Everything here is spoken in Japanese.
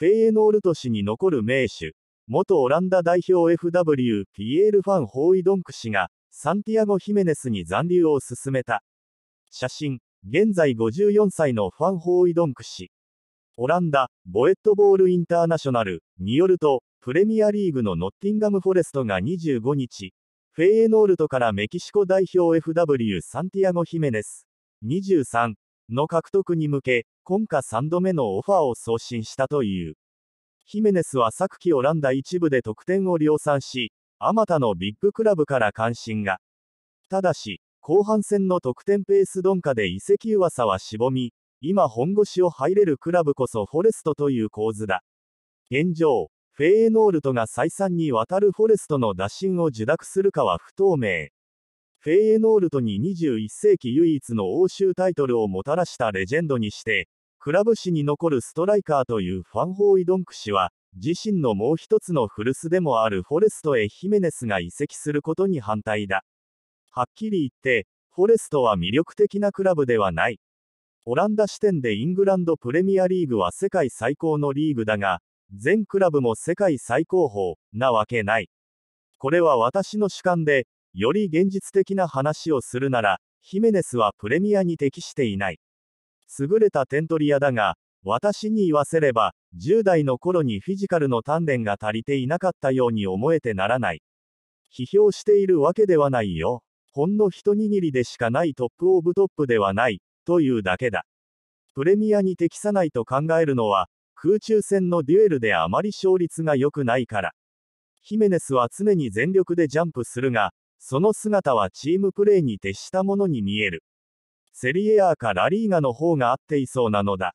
フェイエノール都市に残る名手、元オランダ代表 FW、ピエール・ファン・ホーイドンク氏が、サンティアゴ・ヒメネスに残留を進めた。写真、現在54歳のファン・ホーイドンク氏。オランダ、ボエットボール・インターナショナルによると、プレミアリーグのノッティンガム・フォレストが25日、フェイエノールトからメキシコ代表 FW サンティアゴ・ヒメネス、23の獲得に向け、今夏3度目のオファーを送信したという。ヒメネスは昨季オランダ一部で得点を量産し、あまたのビッグクラブから関心が。ただし、後半戦の得点ペース鈍化で移籍噂はしぼみ、今本腰を入れるクラブこそフォレストという構図だ。現状、フェーエノールトが再三にわたるフォレストの打診を受諾するかは不透明。フェイエノールトに21世紀唯一の欧州タイトルをもたらしたレジェンドにして、クラブ史に残るストライカーというファンホーイ・ドンク氏は、自身のもう一つの古巣でもあるフォレストへヒメネスが移籍することに反対だ。はっきり言って、フォレストは魅力的なクラブではない。オランダ視点でイングランドプレミアリーグは世界最高のリーグだが、全クラブも世界最高峰なわけない。これは私の主観で、より現実的な話をするなら、ヒメネスはプレミアに適していない。優れた点取り屋だが、私に言わせれば、10代の頃にフィジカルの鍛錬が足りていなかったように思えてならない。批評しているわけではないよ。ほんの一握りでしかないトップオブトップではない、というだけだ。プレミアに適さないと考えるのは、空中戦のデュエルであまり勝率が良くないから。ヒメネスは常に全力でジャンプするが、その姿はチームプレーに徹したものに見える。セリエ A かラリーガの方が合っていそうなのだ。